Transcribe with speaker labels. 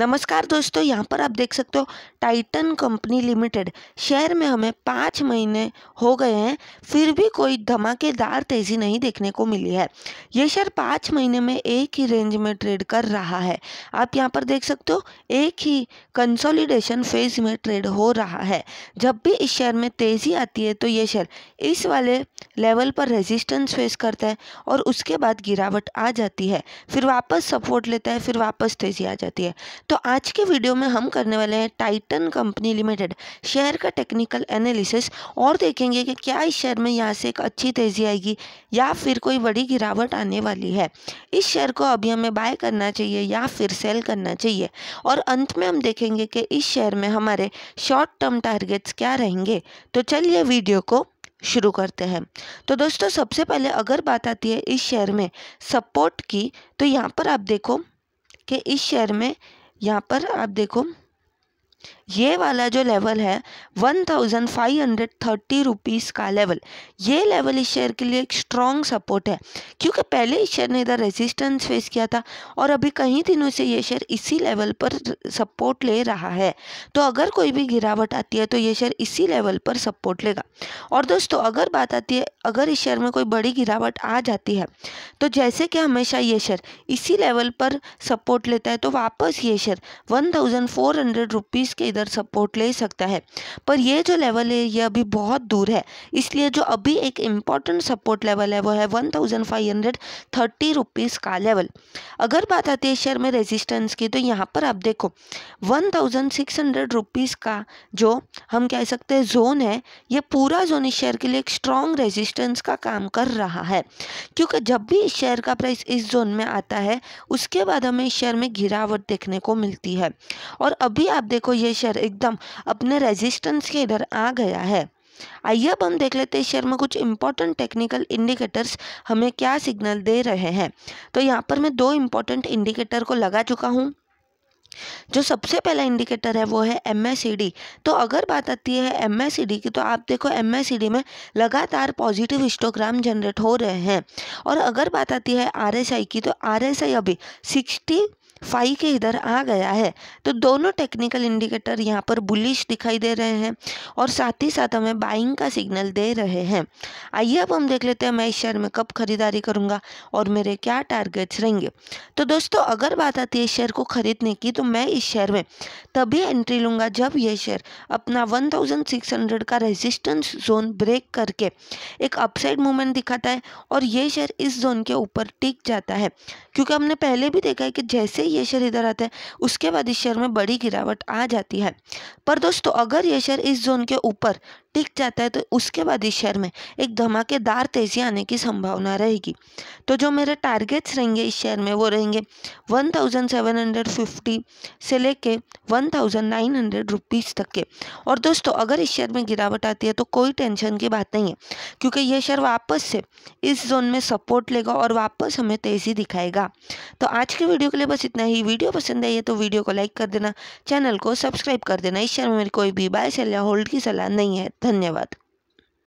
Speaker 1: नमस्कार दोस्तों यहाँ पर आप देख सकते हो टाइटन कंपनी लिमिटेड शेयर में हमें पाँच महीने हो गए हैं फिर भी कोई धमाकेदार तेज़ी नहीं देखने को मिली है ये शेयर पाँच महीने में एक ही रेंज में ट्रेड कर रहा है आप यहाँ पर देख सकते हो एक ही कंसोलिडेशन फेज में ट्रेड हो रहा है जब भी इस शेयर में तेज़ी आती है तो ये शेयर इस वाले लेवल पर रेजिस्टेंस फेस करता है और उसके बाद गिरावट आ जाती है फिर वापस सपोर्ट लेता है फिर वापस तेज़ी आ जाती है तो आज के वीडियो में हम करने वाले हैं टाइटन कंपनी लिमिटेड शेयर का टेक्निकल एनालिसिस और देखेंगे कि क्या इस शेयर में यहाँ से एक अच्छी तेज़ी आएगी या फिर कोई बड़ी गिरावट आने वाली है इस शेयर को अभी हमें बाय करना चाहिए या फिर सेल करना चाहिए और अंत में हम देखेंगे कि इस शेयर में हमारे शॉर्ट टर्म टारगेट्स क्या रहेंगे तो चलिए वीडियो को शुरू करते हैं तो दोस्तों सबसे पहले अगर बात आती है इस शेयर में सपोर्ट की तो यहाँ पर आप देखो कि इस शेयर में यहाँ पर आप देखो ये वाला जो लेवल है one thousand five hundred thirty rupees का लेवल ये लेवल इस शेयर के लिए एक स्ट्रॉन्ग सपोर्ट है क्योंकि पहले इस शेयर ने इधर रेजिस्टेंस फेस किया था और अभी कई दिनों से ये शेयर इसी लेवल पर सपोर्ट ले रहा है तो अगर कोई भी गिरावट आती है तो ये शेयर इसी लेवल पर सपोर्ट लेगा और दोस्तों अगर बात आती है अगर इस शेयर में कोई बड़ी गिरावट आ जाती है तो जैसे कि हमेशा ये शेयर इसी लेवल पर सपोर्ट लेता है तो वापस ये share one thousand four hundred rupees के फर्दर सपोर्ट ले सकता है पर ये जो लेवल है ये अभी बहुत दूर है इसलिए जो अभी एक इम्पॉर्टेंट सपोर्ट लेवल है वो है one thousand five hundred thirty rupees का लेवल अगर बात आती है शेयर में रेजिस्टेंस की तो यहाँ पर आप देखो one thousand six hundred rupees का जो हम कह सकते हैं जोन है ये पूरा जोन इस शेयर के लिए एक स्ट्रॉन्ग रेजिस्टेंस का काम कर रहा है क्योंकि जब भी इस शेयर का प्राइस इस जोन में आता है उसके बाद हमें इस शेयर में गिरावट देखने को मिलती है और अभी आप देखो ये शेयर एकदम अपने रेजिस्टेंस के इधर आ गया है आइए अब हम देख लेते हैं शेयर में कुछ इंपॉर्टेंट टेक्निकल इंडिकेटर्स हमें क्या सिग्नल दे रहे हैं तो यहाँ पर मैं दो इंपॉर्टेंट इंडिकेटर को लगा चुका हूँ जो सबसे पहला इंडिकेटर है वो है एम तो अगर बात आती है एम की तो आप देखो एम में लगातार पॉजिटिव हिस्टोग्राम जनरेट हो रहे हैं और अगर बात आती है आर की तो आर अभी सिक्सटी फाइव के इधर आ गया है तो दोनों टेक्निकल इंडिकेटर यहाँ पर बुलिश दिखाई दे रहे हैं और साथ ही साथ हमें बाइंग का सिग्नल दे रहे हैं आइए अब हम देख लेते हैं मैं इस शेयर में कब खरीदारी करूँगा और मेरे क्या टारगेट्स रहेंगे तो दोस्तों अगर बात आती है शेयर को खरीदने की तो मैं इस शेयर में तभी एंट्री लूँगा जब यह शेयर अपना वन का रेजिस्टेंस जोन ब्रेक करके एक अपसाइड मूवमेंट दिखाता है और ये शेयर इस जोन के ऊपर टिक जाता है क्योंकि हमने पहले भी देखा है कि जैसे ये शेयर इधर आता है उसके बाद इस शेयर में बड़ी गिरावट आ जाती है पर दोस्तों अगर ये शेयर इस जोन के ऊपर टिक जाता है तो उसके बाद इस शेयर में एक धमाकेदार तेज़ी आने की संभावना रहेगी तो जो मेरे टारगेट्स रहेंगे इस शेयर में वो रहेंगे one thousand seven hundred fifty से लेके one thousand nine hundred rupees तक के और दोस्तों अगर इस शेयर में गिरावट आती है तो कोई टेंशन की बात नहीं है क्योंकि यह शेयर वापस से इस जोन में सपोर्ट लेगा और वापस हमें तेज़ी दिखाएगा तो आज के वीडियो के लिए बस इतना ही वीडियो पसंद आई है तो वीडियो को लाइक कर देना चैनल को सब्सक्राइब कर देना इस शेयर में मेरी कोई भी बाय या होल्ड की सलाह नहीं है धन्यवाद